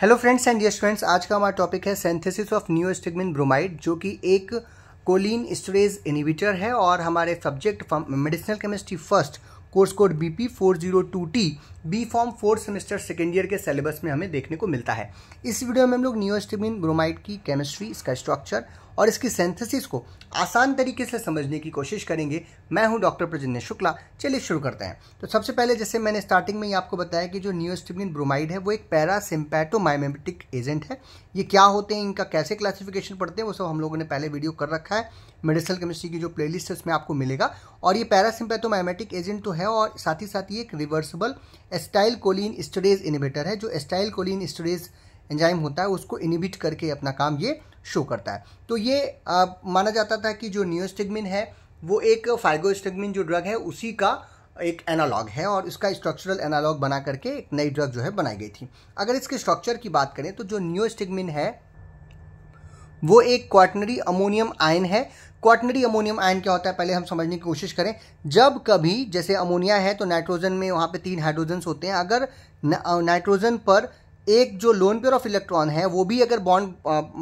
hello friends and yes friends आज का हमारा टॉपिक है सेंथेसिस ऑफ स्टिगमिन ब्रोमाइड जो कि एक कोलिन स्टोरेज इनिविटर है और हमारे subject medicinal chemistry first course code B P four zero two T B pharm fourth semester second year के सिलेबस में हमें देखने को मिलता है इस वीडियो में हम लोग न्यूस्टिमिन ब्रोमाइड की केमिस्ट्री इसका स्ट्रक्चर और इसकी सेंथेसिस को आसान तरीके से समझने की कोशिश करेंगे मैं हूं डॉक्टर प्रजन्य शुक्ला चलिए शुरू करते हैं तो सबसे पहले जैसे मैंने स्टार्टिंग में ही आपको बताया कि जो न्यूस्टिमिन ब्रोमाइड है वो एक पैरासिम्पैटोमाइमेटिक एजेंट है ये क्या होते हैं इनका कैसे क्लासिफिकेशन पढ़ते हैं वो सब हम लोगों ने पहले वीडियो कर रखा है मेडिसल केमिस्ट्री की जो प्लेलिस्ट है उसमें आपको मिलेगा और ये पैरासिम्पैथोमाइमेटिक एजेंट तो है और साथ ही साथ ये एक reversible acetyl choline esterase inhibitor है जो एस्टाइल कोलिन स्टोरेज एंजाइम होता है उसको इनिबिट करके अपना काम ये शो करता है तो ये आ, माना जाता था कि जो न्योस्टिगमिन है वो एक फाइगोस्टिगमिन जो ड्रग है उसी का एक एनालॉग है और इसका स्ट्रक्चरल एनालॉग बना करके एक नई ड्रग जो है बनाई गई थी अगर इसके स्ट्रक्चर की बात करें तो जो नियोस्टिगमिन है वो एक क्वाटनरी अमोनियम आयन है क्वाटनरी अमोनियम आयन क्या होता है पहले हम समझने की कोशिश करें जब कभी जैसे अमोनिया है तो नाइट्रोजन में वहाँ पे तीन हाइड्रोजन्स होते हैं अगर नाइट्रोजन पर एक जो लोन पेयर ऑफ इलेक्ट्रॉन है वो भी अगर बॉन्ड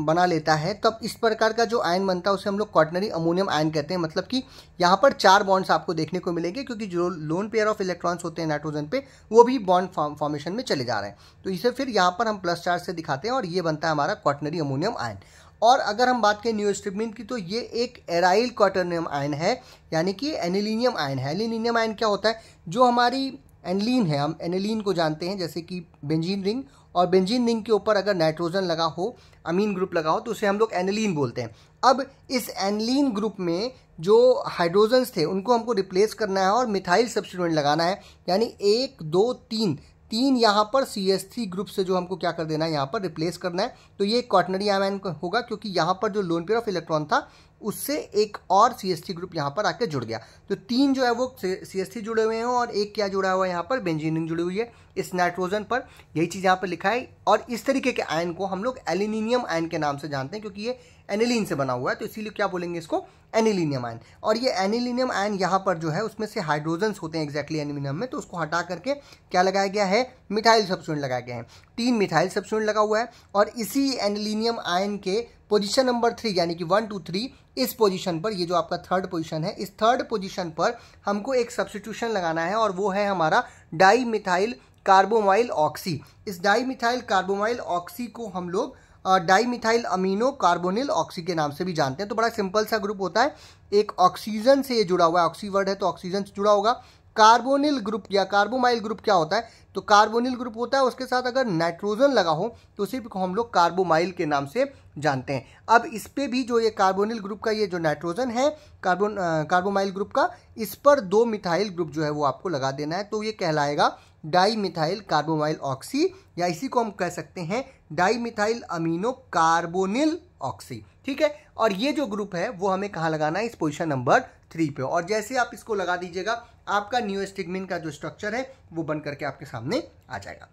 बना लेता है तब इस प्रकार का जो आयन बनता है उसे हम लोग क्वाटनरी अमोनियम आयन कहते हैं मतलब कि यहाँ पर चार बॉन्ड्स आपको देखने को मिलेंगे क्योंकि जो लोन पेयर ऑफ इलेक्ट्रॉन्स होते हैं नाइट्रोजन पे वो भी बॉन्ड फॉर्मेशन में चले जा रहे हैं तो इसे फिर यहाँ पर हम प्लस चार्ज से दिखाते हैं और ये बनता है हमारा क्वाटनरी अमोनियम आयन और अगर हम बात करें नियोस्ट्रिबिन की तो ये एक एराइल क्वाटरनियम आयन है यानी कि एनिलीनियम आयन है एनिलीनियम आयन क्या होता है जो हमारी एनलिन है हम एनिलीन को जानते हैं जैसे कि बेंजीन रिंग और बेंजीन रिंग के ऊपर अगर नाइट्रोजन लगा हो अमीन ग्रुप लगा हो तो उसे हम लोग एनिलीन बोलते हैं अब इस एनलिन ग्रुप में जो हाइड्रोजन्स थे उनको हमको रिप्लेस करना है और मिथाइल सब्सिडेंट लगाना है यानी एक दो तीन तीन यहाँ पर सी एस थ्री ग्रुप से जो हमको क्या कर देना है यहाँ पर रिप्लेस करना है तो ये क्वाटनरी आयन होगा क्योंकि यहाँ पर जो लोन पेयर ऑफ इलेक्ट्रॉन था उससे एक और सी एस थ्री ग्रुप यहाँ पर आके जुड़ गया तो तीन जो है वो सी एस थ्री जुड़े हुए हैं और एक क्या जुड़ा हुआ है यहाँ पर बेंजीनिंग जुड़ी हुई है इस नाइट्रोजन पर यही चीज़ यहाँ पर लिखा है और इस तरीके के आयन को हम लोग एल्यूमिनियम आयन के नाम से जानते हैं क्योंकि ये एनिलीन से बना हुआ है तो इसीलिए क्या बोलेंगे इसको एनिलीनियम आयन और ये एनिलीनियम आयन यहाँ पर जो है उसमें से हाइड्रोजन्स होते हैं एग्जैक्टली एनिमिनियम में तो उसको हटा करके क्या लगाया गया है मिथाइल सब्सटेंट लगाया गया है तीन मिथाइल सब्सटेंट लगा हुआ है और इसी एनिलीनियम आयन के पोजीशन नंबर थ्री यानी कि वन टू थ्री इस पोजीशन पर ये जो आपका थर्ड पोजीशन है इस थर्ड पोजीशन पर हमको एक सब्सिट्यूशन लगाना है और वो है हमारा डाई मिथाइल कार्बोमाइल ऑक्सी इस डाई मिथाइल कार्बोमाइल ऑक्सी को हम लोग dimethyl amino carbonyl oxy के नाम से भी जानते हैं तो बड़ा सिंपल सा ग्रुप होता है एक ऑक्सीजन से ये जुड़ा हुआ है ऑक्सी वर्ड है तो ऑक्सीजन से जुड़ा होगा कार्बोनिल ग्रुप या कार्बोमाइल ग्रुप क्या होता है तो कार्बोनिल ग्रुप होता है उसके साथ अगर नाइट्रोजन लगा हो तो उसी को हम लोग कार्बोमाइल के नाम से जानते हैं अब इस पर भी जो ये कार्बोनिल ग्रुप का ये जो नाइट्रोजन है कार्बोन कार्बोमाइल ग्रुप का इस पर दो मिथाइल ग्रुप जो है वो आपको लगा देना है तो ये कहलाएगा डाई मिथाइल कार्बोमाइल ऑक्सी या इसी को हम कह सकते हैं dimethyl amino carbonyl oxy ठीक है और ये जो ग्रुप है वो हमें कहाँ लगाना है इस पोजिशन नंबर थ्री पे और जैसे आप इसको लगा दीजिएगा आपका न्यूस्टिगमिन का जो स्ट्रक्चर है वो बन करके आपके सामने आ जाएगा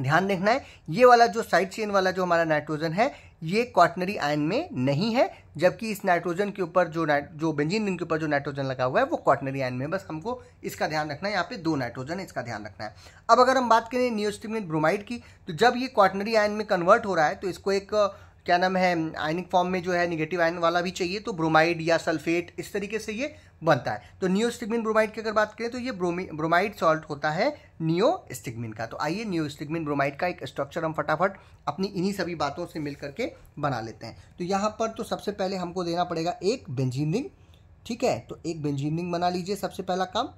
ध्यान देखना है ये वाला जो साइड चेन वाला जो हमारा नाइट्रोजन है ये क्वाटनरी आयन में नहीं है जबकि इस नाइट्रोजन के ऊपर जो जो बेंजीन रिंग के ऊपर जो नाइट्रोजन लगा हुआ है वो क्वाटनरी आयन में बस हमको इसका ध्यान रखना है यहाँ पे दो नाइट्रोजन है इसका ध्यान रखना है अब अगर हम बात करें नियोस्टिमिन ब्रोमाइड की तो जब ये क्वाटनरी आयन में कन्वर्ट हो रहा है तो इसको एक क्या नाम है आयनिक फॉर्म में जो है निगेटिव आयन वाला भी चाहिए तो ब्रोमाइड या सल्फेट इस तरीके से ये बनता है तो स्टिगमिन ब्रोमाइड की अगर बात करें तो ये ब्रोमी ब्रोमाइड सॉल्ट होता है स्टिगमिन का तो आइए स्टिगमिन ब्रोमाइड का एक स्ट्रक्चर हम फटाफट अपनी इन्हीं सभी बातों से मिल करके बना लेते हैं तो यहाँ पर तो सबसे पहले हमको देना पड़ेगा एक बेंजीन रिंग ठीक है तो एक बेंजीन रिंग बना लीजिए सबसे पहला काम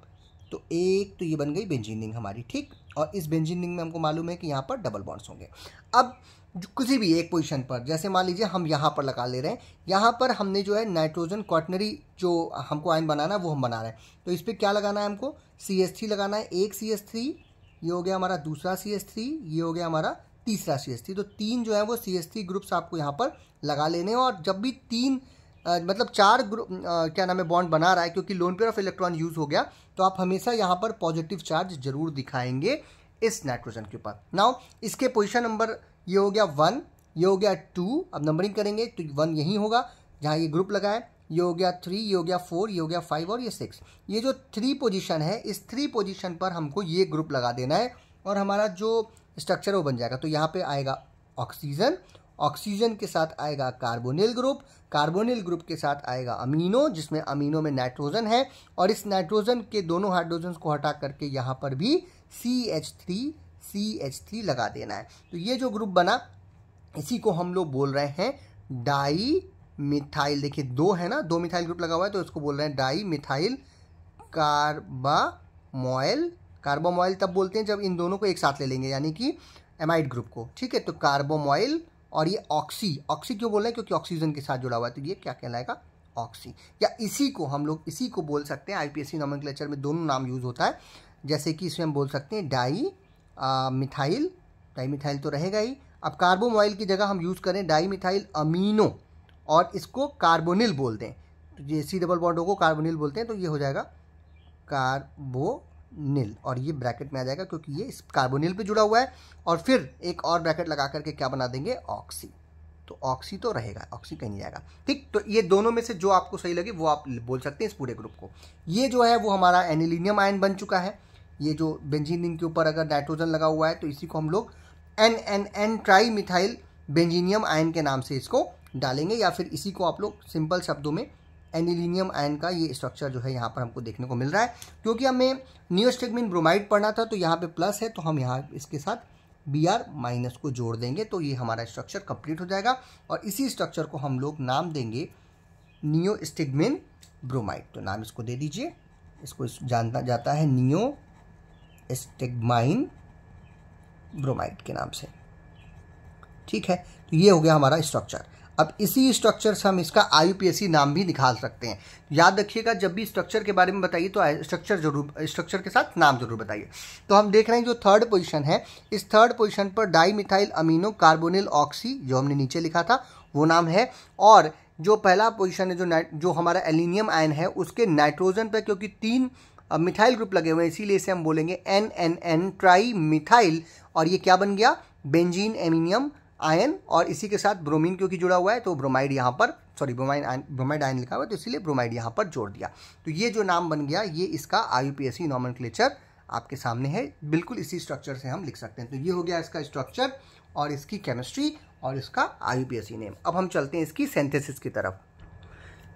तो एक तो ये बन गई बेंजीन रिंग हमारी ठीक और इस बेंजीन रिंग में हमको मालूम है कि यहाँ पर डबल बॉन्ड्स होंगे अब किसी भी एक पोजीशन पर जैसे मान लीजिए हम यहाँ पर लगा ले रहे हैं यहाँ पर हमने जो है नाइट्रोजन क्वाटनरी जो हमको आयन बनाना है वो हम बना रहे हैं तो इस पर क्या लगाना है हमको सी एस थ्री लगाना है एक सी एस थ्री ये हो गया हमारा दूसरा सी एस थ्री ये हो गया हमारा तीसरा सी एस थ्री तो तीन जो है वो सी एस थ्री ग्रुप्स आपको यहाँ पर लगा लेने हैं और जब भी तीन आ, मतलब चार ग्रुप क्या नाम है बॉन्ड बना रहा है क्योंकि lone pair of electron use हो गया तो आप हमेशा यहाँ पर पॉजिटिव चार्ज जरूर दिखाएंगे इस नाइट्रोजन के ऊपर नाउ इसके पोजिशन नंबर ये हो गया वन ये हो गया टू अब नंबरिंग करेंगे तो वन यही होगा जहाँ ये ग्रुप लगाए ये हो गया थ्री ये हो गया फोर ये हो गया फाइव और ये सिक्स ये जो थ्री पोजीशन है इस थ्री पोजीशन पर हमको ये ग्रुप लगा देना है और हमारा जो स्ट्रक्चर वो बन जाएगा तो यहाँ पे आएगा ऑक्सीजन ऑक्सीजन के साथ आएगा कार्बोनिल ग्रुप कार्बोनिल ग्रुप के साथ आएगा अमीनो जिसमें अमीनो में नाइट्रोजन है और इस नाइट्रोजन के दोनों हाइड्रोजन को हटा करके यहाँ पर भी C H three C H three लगा देना है तो ये जो ग्रुप बना इसी को हम लोग बोल रहे हैं डाई मिथाइल देखिए दो है ना दो मिथाइल ग्रुप लगा हुआ है तो इसको बोल रहे हैं डाई मिथाइल कार्बामोइल कार्बामोइल तब बोलते हैं जब इन दोनों को एक साथ ले लेंगे यानी कि एमाइड ग्रुप को ठीक है तो कार्बोमोइल और ये ऑक्सी ऑक्सी क्यों बोल रहे हैं क्योंकि ऑक्सीजन के साथ जुड़ा हुआ है तो ये क्या कहलाएगा ऑक्सी या इसी को हम लोग इसी को बोल सकते हैं आईपीएससी नॉमनक्लेचर में दोनों नाम यूज़ होता है जैसे कि इसमें हम बोल सकते हैं डाई मिथाइल डाई मिथाइल तो रहेगा ही अब कार्बोमोइल की जगह हम यूज़ करें डाई मिथाइल अमीनो और इसको कार्बोनिल बोल दें तो ये सी डबल बॉन्डों को कार्बोनिल बोलते हैं तो ये हो जाएगा कार्बोनिल और ये ब्रैकेट में आ जाएगा क्योंकि ये इस कार्बोनिल पे जुड़ा हुआ है और फिर एक और ब्रैकेट लगा करके क्या बना देंगे ऑक्सी तो ऑक्सी तो रहेगा ऑक्सी कहीं नहीं जाएगा ठीक तो ये दोनों में से जो आपको सही लगे वो आप बोल सकते हैं इस पूरे ग्रुप को ये जो है वो हमारा एनिलिनियम आयन बन चुका है ये जो बेंजीन रिंग के ऊपर अगर नाइट्रोजन लगा हुआ है तो इसी को हम लोग N N N trimethyl benzenium ion के नाम से इसको डालेंगे या फिर इसी को आप लोग सिंपल शब्दों में एनिलीनियम आयन का ये स्ट्रक्चर जो है यहाँ पर हमको देखने को मिल रहा है क्योंकि हमें नियोस्टेगमिन ब्रोमाइड पढ़ना था तो यहाँ पे प्लस है तो हम यहाँ इसके साथ बी आर माइनस को जोड़ देंगे तो ये हमारा स्ट्रक्चर कंप्लीट हो जाएगा और इसी स्ट्रक्चर को हम लोग नाम देंगे नियोस्टिगमिन ब्रोमाइड तो नाम इसको दे दीजिए इसको जानता जाता है नियो स्टेगमाइन ब्रोमाइड के नाम से ठीक है तो ये हो गया हमारा स्ट्रक्चर अब इसी स्ट्रक्चर से हम इसका आई नाम भी निकाल सकते हैं याद रखिएगा जब भी स्ट्रक्चर के बारे में बताइए तो स्ट्रक्चर जरूर स्ट्रक्चर के साथ नाम जरूर बताइए तो हम देख रहे हैं जो थर्ड पोजीशन है इस थर्ड पोजीशन पर dimethyl amino carbonyl oxy जो हमने नीचे लिखा था वो नाम है और जो पहला पोजिशन है जो जो हमारा एलिनियम आयन है उसके नाइट्रोजन पर क्योंकि तीन अब मिथाइल ग्रुप लगे हुए हैं इसीलिए इसे हम बोलेंगे N N N trimethyl और ये क्या बन गया बेंजीन एमिनियम आयन और इसी के साथ ब्रोमीन क्योंकि जुड़ा हुआ है तो ब्रोमाइड यहाँ पर सॉरी ब्रोमाइन ब्रोमाइड आयन लिखा हुआ है तो इसीलिए ब्रोमाइड यहाँ पर जोड़ दिया तो ये जो नाम बन गया ये इसका I U P A C nomenclature आपके सामने है बिल्कुल इसी स्ट्रक्चर से हम लिख सकते हैं तो ये हो गया इसका स्ट्रक्चर और इसकी केमिस्ट्री और इसका आई नेम अब हम चलते हैं इसकी सेंथेसिस की तरफ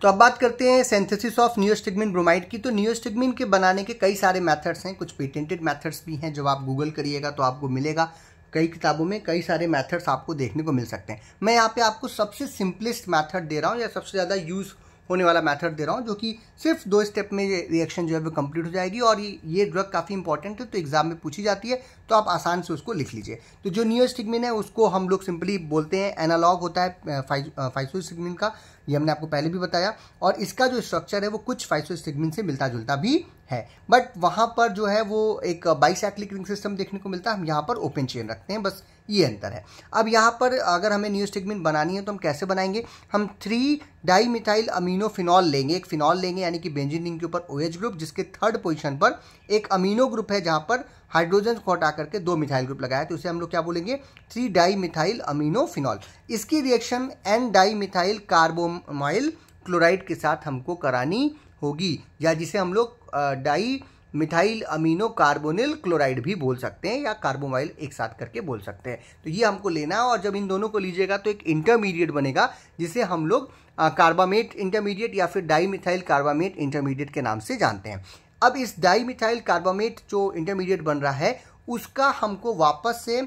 तो अब बात करते हैं सेंथेसिस ऑफ न्यूस्टिगमिन ब्रोमाइड की तो न्यूस्टिगमिन के बनाने के कई सारे मेथड्स हैं कुछ पेटेंटेड मेथड्स भी हैं जब आप गूगल करिएगा तो आपको मिलेगा कई किताबों में कई सारे मेथड्स आपको देखने को मिल सकते हैं मैं यहाँ पे आपको सबसे सिंपलेस्ट मेथड दे रहा हूँ या सबसे ज़्यादा यूज़ होने वाला मैथड दे रहा हूँ जो कि सिर्फ दो स्टेप में ये रिएक्शन जो है वो कंप्लीट हो जाएगी और ये ड्रग काफ़ी इंपॉर्टेंट है तो एग्जाम में पूछी जाती है तो आप आसान से उसको लिख लीजिए तो जो नियोस्टिगमिन है उसको हम लोग सिंपली बोलते हैं एनालॉग होता है फाइसोस्टिगमिन का ये हमने आपको पहले भी बताया और इसका जो स्ट्रक्चर है वो कुछ फाइसोस्टिगमिन से मिलता जुलता भी है बट वहाँ पर जो है वो एक बाइसाइक्लिक रिंग सिस्टम देखने को मिलता है हम यहाँ पर ओपन चेन रखते हैं बस ये अंतर है अब यहाँ पर अगर हमें न्यूस्टिगमिन बनानी है तो हम कैसे बनाएंगे हम three dimethyl amino phenol लेंगे एक फिनॉल लेंगे यानी कि बेंजिन रिंग के ऊपर ओ OH ग्रुप जिसके थर्ड पोजीशन पर एक अमीनो ग्रुप है जहाँ पर हाइड्रोजन को हटा करके दो मिथाइल ग्रुप लगाया तो इसे हम लोग क्या बोलेंगे three dimethyl amino phenol इसकी reaction N dimethyl carbamoyl chloride के साथ हमको करानी होगी या जिसे हम लोग dimethyl amino carbonyl chloride भी बोल सकते हैं या कार्बोमाइल एक साथ करके बोल सकते हैं तो ये हमको लेना है और जब इन दोनों को लीजिएगा तो एक इंटरमीडिएट बनेगा जिसे हम लोग कार्बामेट इंटरमीडिएट या फिर डाई मिथाइल कार्बामेट इंटरमीडिएट के नाम से जानते हैं अब इस डाई मिथाइल कार्बामेट जो इंटरमीडिएट बन रहा है उसका हमको वापस से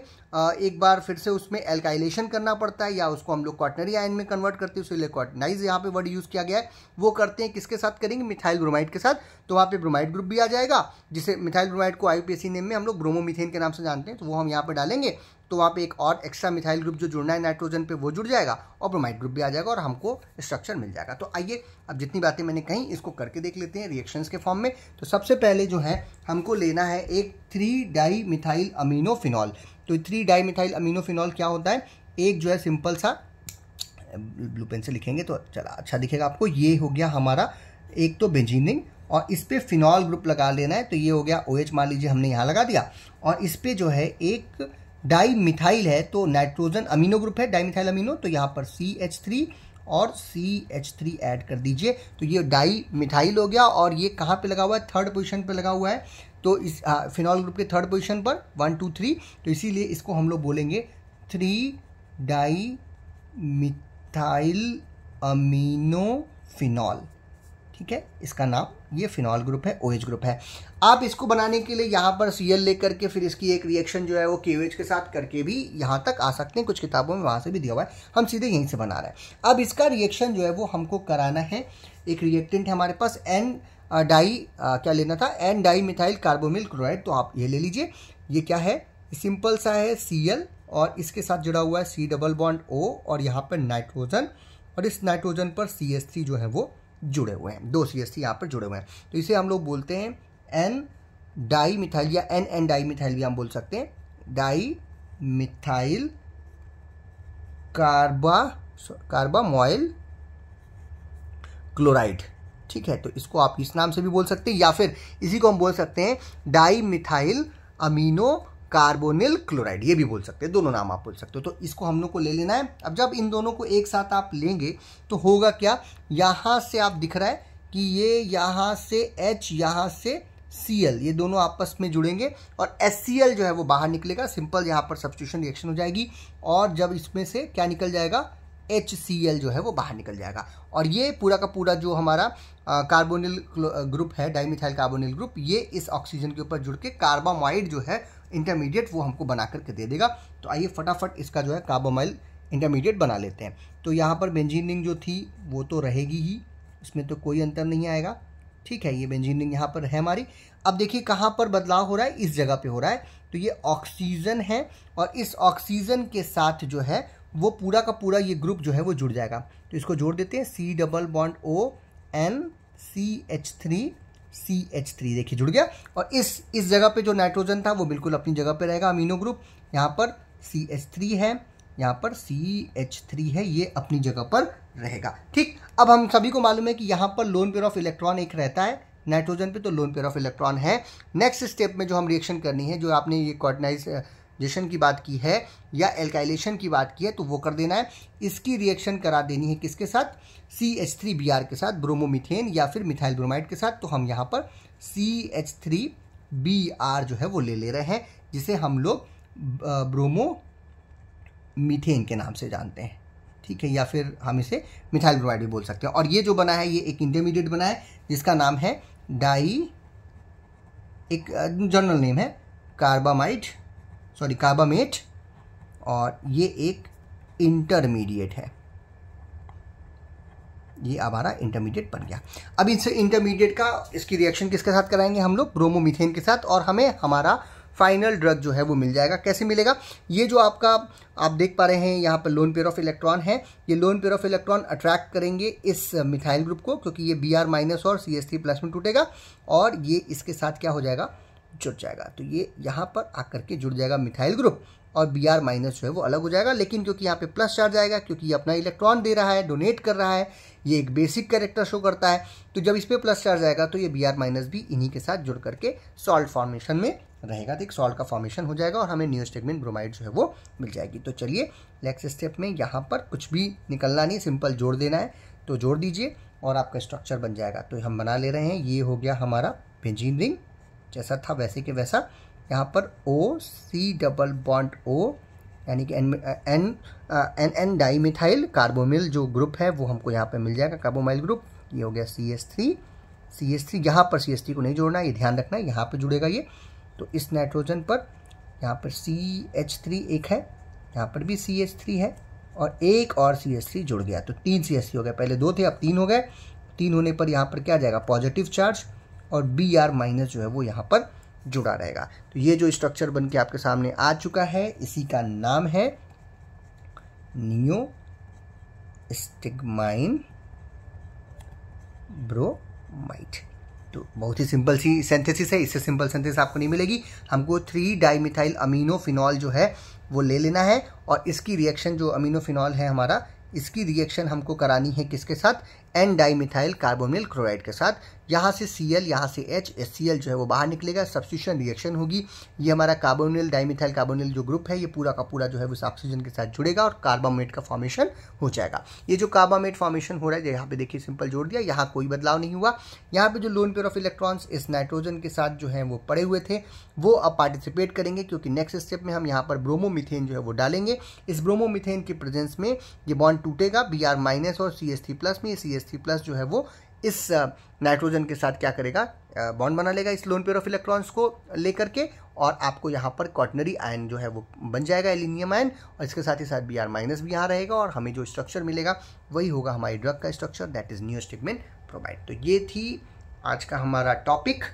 एक बार फिर से उसमें एल्काइलेशन करना पड़ता है या उसको हम लोग क्वाटनरी आयन में कन्वर्ट करते हैं उसके क्वाटनाइज यहाँ पे वर्ड यूज़ किया गया है वो करते हैं किसके साथ करेंगे मिथाइल ब्रोमाइड के साथ तो वहाँ पे ब्रोमाइड ग्रुप भी आ जाएगा जिसे मिथाइल ब्रोमाइड को आई नेम में हम लोग ब्रोमोमिथेन के नाम से जानते हैं तो वो हम यहाँ पर डालेंगे तो वहाँ पे एक और एक्स्ट्रा मिथाइल ग्रुप जो जुड़ना है नाइट्रोजन पे वो जुड़ जाएगा और ब्रोमाइड ग्रुप भी आ जाएगा और हमको स्ट्रक्चर मिल जाएगा तो आइए अब जितनी बातें मैंने कहीं इसको करके देख लेते हैं रिएक्शंस के फॉर्म में तो सबसे पहले जो है हमको लेना है एक थ्री डाई मिथाइल अमीनोफिनॉल तो थ्री डाई मिथाइल अमीनोफिनॉल क्या होता है एक जो है सिंपल सा ब्लू पेन से लिखेंगे तो चला अच्छा दिखेगा आपको ये हो गया हमारा एक तो बेंजीनिंग और इस पर फिनॉल ग्रुप लगा लेना है तो ये हो गया ओ OH मान लीजिए हमने यहाँ लगा दिया और इस पर जो है एक डाई मिथाइल है तो नाइट्रोजन अमीनो ग्रुप है डाई मिथाइल अमीनो तो यहाँ पर सी एच थ्री और सी एच थ्री ऐड कर दीजिए तो ये डाई मिथाइल हो गया और ये कहाँ पे लगा हुआ है थर्ड पोजिशन पे लगा हुआ है तो इस फिनॉल ग्रुप के थर्ड पोजिशन पर वन टू थ्री तो इसीलिए इसको हम लोग बोलेंगे three dimethyl amino phenol ठीक है इसका नाम ये फिनॉल ग्रुप है ओ ग्रुप है आप इसको बनाने के लिए यहाँ पर सी लेकर के फिर इसकी एक रिएक्शन जो है वो के के साथ करके भी यहाँ तक आ सकते हैं कुछ किताबों में वहाँ से भी दिया हुआ है हम सीधे यहीं से बना रहे हैं अब इसका रिएक्शन जो है वो हमको कराना है एक रिएक्टेंट है हमारे पास एन डाई क्या लेना था N dimethyl carbamoyl chloride तो आप ये ले लीजिए ये क्या है सिंपल सा है सी और इसके साथ जुड़ा हुआ है सी डबल बॉन्ड ओ और यहाँ पर नाइट्रोजन और इस नाइट्रोजन पर सी जो है वो जुड़े हुए हैं दो सी एस यहाँ पर जुड़े हुए हैं तो इसे हम लोग बोलते हैं एन डाई मिथाइल या एन एन डाई मिथाइल भी हम बोल सकते हैं dimethyl carba carbamoyl chloride ठीक है तो इसको आप इस नाम से भी बोल सकते हैं या फिर इसी को हम बोल सकते हैं dimethyl amino carbonyl chloride ये भी बोल सकते हैं दोनों नाम आप बोल सकते हो तो इसको हम लोग को ले लेना है अब जब इन दोनों को एक साथ आप लेंगे तो होगा क्या यहाँ से आप दिख रहा है कि ये यहाँ से H यहाँ से सी एल ये दोनों आपस में जुड़ेंगे और एस सी एल जो है वो बाहर निकलेगा सिंपल यहाँ पर सब्सिट्यूशन रिएक्शन हो जाएगी और जब इसमें से क्या निकल जाएगा एच सी एल जो है वो बाहर निकल जाएगा और ये पूरा का पूरा जो हमारा कार्बोनिल ग्रुप है डाइमिथाइल कार्बोनिल ग्रुप ये इस ऑक्सीजन के ऊपर जुड़ के कार्बामाइड जो है इंटरमीडिएट वो हमको बना करके दे देगा तो आइए फटाफट इसका जो है कार्बोमाइल इंटरमीडिएट बना लेते हैं तो यहाँ पर बेंजीनिंग जो थी वो तो रहेगी ही इसमें तो कोई अंतर नहीं आएगा ठीक है ये बेंजीनिंग यहाँ पर है हमारी अब देखिए कहाँ पर बदलाव हो रहा है इस जगह पर हो रहा है तो ये ऑक्सीजन है और इस ऑक्सीजन के साथ जो है वो पूरा का पूरा ये ग्रुप जो है वो जुड़ जाएगा तो इसको जोड़ देते हैं C double bond O N C H three C H three देखिए जुड़ गया और इस इस जगह पे जो नाइट्रोजन था वो बिल्कुल अपनी जगह पे रहेगा अमीनो ग्रुप यहाँ पर सी एच थ्री है यहाँ पर सी एच थ्री है ये अपनी जगह पर रहेगा ठीक अब हम सभी को मालूम है कि यहाँ पर लोन पेयर ऑफ इलेक्ट्रॉन एक रहता है नाइट्रोजन पे तो लोन पेयर ऑफ इलेक्ट्रॉन है नेक्स्ट स्टेप में जो हम रिएक्शन करनी है जो आपने ये कॉर्डनाइज ऑक्सीडेशन की बात की है या एल्काइलेशन की बात की है तो वो कर देना है इसकी रिएक्शन करा देनी है किसके साथ C H three B R के साथ ब्रोमोमिथेन या फिर मिथाइल ब्रोमाइड के साथ तो हम यहाँ पर C H three B R जो है वो ले ले रहे हैं जिसे हम लोग ब्रोमो मीथेन के नाम से जानते हैं ठीक है या फिर हम इसे मिथाइल ब्रोमाइड भी बोल सकते हैं और ये जो बना है ये एक इंटरमीडिएट बना है जिसका नाम है डाई एक जनरल नेम है कार्बामाइड सॉरी कार्बामेट और ये एक इंटरमीडिएट है ये हमारा इंटरमीडिएट बन गया अब इस इंटरमीडिएट का इसकी रिएक्शन किसके साथ कराएंगे हम लोग ब्रोमोमिथेन के साथ और हमें हमारा फाइनल ड्रग जो है वो मिल जाएगा कैसे मिलेगा ये जो आपका आप देख पा रहे हैं यहाँ पर लोन पेयर ऑफ इलेक्ट्रॉन है ये lone pair of electron attract करेंगे इस मिथाइल ग्रुप को क्योंकि ये बी आर माइनस और सी एस प्लस में टूटेगा और ये इसके साथ क्या हो जाएगा जुड़ जाएगा तो ये यहाँ पर आकर के जुड़ जाएगा मिथाइल ग्रुप और बी आर माइनस जो है वो अलग हो जाएगा लेकिन क्योंकि यहाँ पे प्लस चार्ज आएगा क्योंकि ये अपना इलेक्ट्रॉन दे रहा है डोनेट कर रहा है ये एक बेसिक कैरेक्टर शो करता है तो जब इस पर प्लस चार्ज आएगा तो ये बी आर माइनस भी इन्हीं के साथ जुड़ करके सॉल्ट फॉर्मेशन में रहेगा तो एक सॉल्ट का फॉर्मेशन हो जाएगा और हमें न्यू स्टेगमेंट ब्रोमाइड जो है वो मिल जाएगी तो चलिए नेक्स्ट स्टेप में यहाँ पर कुछ भी निकलना नहीं सिंपल जोड़ देना है तो जोड़ दीजिए और आपका स्ट्रक्चर बन जाएगा तो हम बना ले रहे हैं ये हो गया हमारा बेंजीन रिंग जैसा था वैसे के वैसा यहाँ पर ओ सी डबल बॉन्ड ओ यानी कि N N N N dimethyl carbamoyl जो ग्रुप है वो हमको यहाँ पर मिल जाएगा कार्बोमाइल ग्रुप ये हो गया C S three C S three यहाँ पर सी एस थ्री को नहीं जोड़ना ये ध्यान रखना है यहाँ पर जुड़ेगा ये तो इस नाइट्रोजन पर यहाँ पर सी एच थ्री एक है यहाँ पर भी सी एच थ्री है और एक और सी एस थ्री जुड़ गया तो तीन सी एस थ्री हो गया पहले दो थे अब तीन हो गए तीन होने पर यहाँ पर क्या जाएगा पॉजिटिव चार्ज और बी आर माइनस जो है वो यहाँ पर जुड़ा रहेगा तो ये जो स्ट्रक्चर बन के आपके सामने आ चुका है इसी का नाम है नियो स्टिगमाइन ब्रोमाइट तो बहुत ही सिंपल सी सेंथेसिस है इससे सिंपल सेंथेसिस आपको नहीं मिलेगी हमको थ्री डाइमिथाइल अमीनो फिनॉल जो है वो ले लेना है और इसकी रिएक्शन जो अमीनो फिनॉल है हमारा इसकी रिएक्शन हमको करानी है किसके साथ एन डाइमिथाइल कार्बोमिल क्लोराइड के साथ यहाँ से सी एल यहाँ से एच एस सी एल जो है वो बाहर निकलेगा सब्सिशन रिएक्शन होगी ये हमारा कार्बोनिल डाइमिथाइल कार्बोनिल जो ग्रुप है ये पूरा का पूरा जो है उस ऑक्सीजन के साथ जुड़ेगा और कार्बामेट का फॉर्मेशन हो जाएगा ये जो कार्बामेट फॉर्मेशन हो रहा है यहाँ पे देखिए सिंपल जोड़ दिया यहाँ कोई बदलाव नहीं हुआ यहाँ पे जो लोन पेयर ऑफ इलेक्ट्रॉन्स इस नाइट्रोजन के साथ जो है वो पड़े हुए थे वो अब पार्टिसिपेट करेंगे क्योंकि नेक्स्ट स्टेप में हम यहाँ पर ब्रोमोमिथेन जो है वो डालेंगे इस ब्रोमोमिथेन के प्रेजेंस में ये बॉन्ड टूटेगा बी आर माइनस और सी एस थ्री प्लस में सी एस थ्री प्लस जो है वो इस नाइट्रोजन के साथ क्या करेगा बॉन्ड बना लेगा इस लोन पेयर ऑफ इलेक्ट्रॉन्स को लेकर के और आपको यहाँ पर कॉटनरी आयन जो है वो बन जाएगा एलिनियम आयन और इसके साथ ही साथ बी आर माइनस भी यहाँ रहेगा और हमें जो स्ट्रक्चर मिलेगा वही होगा हमारी ड्रग का structure that is neostigmine bromide तो ये थी आज का हमारा टॉपिक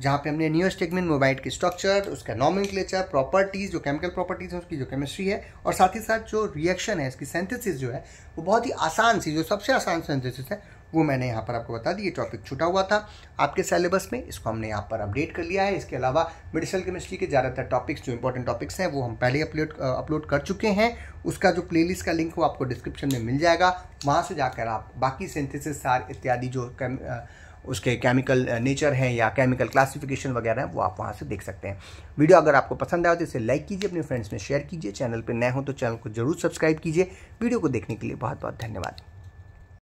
जहाँ पे हमने न्यू स्टेगमेंट मोबाइल की स्ट्रक्चर उसका नॉर्मल क्लेचर प्रॉपर्टीज़ जो केमिकल प्रॉपर्टीज़ हैं उसकी जो केमिस्ट्री है और साथ ही साथ जो रिएक्शन है इसकी सेंथेसिस जो है वो बहुत ही आसान सी जो सबसे आसान सेंथेसिस है वो मैंने यहाँ पर आपको बता दी ये टॉपिक छूटा हुआ था आपके सिलेबस में इसको हमने यहाँ पर अपडेट कर लिया है इसके अलावा मेडिसल केमिस्ट्री के ज़्यादातर टॉपिक्स जो इंपॉर्टेंट टॉपिक्स हैं वो हम पहले अपलोड अपलोड कर चुके हैं उसका जो प्लेलिस्ट का लिंक वो आपको डिस्क्रिप्शन में मिल जाएगा वहाँ से जाकर आप बाकी सेंथेसिस सार इत्यादि जो उसके केमिकल नेचर uh, हैं या केमिकल क्लासिफिकेशन वगैरह हैं वो आप वहाँ से देख सकते हैं वीडियो अगर आपको पसंद आए तो इसे लाइक कीजिए अपने फ्रेंड्स में शेयर कीजिए चैनल पर नए हो तो चैनल को जरूर सब्सक्राइब कीजिए वीडियो को देखने के लिए बहुत बहुत धन्यवाद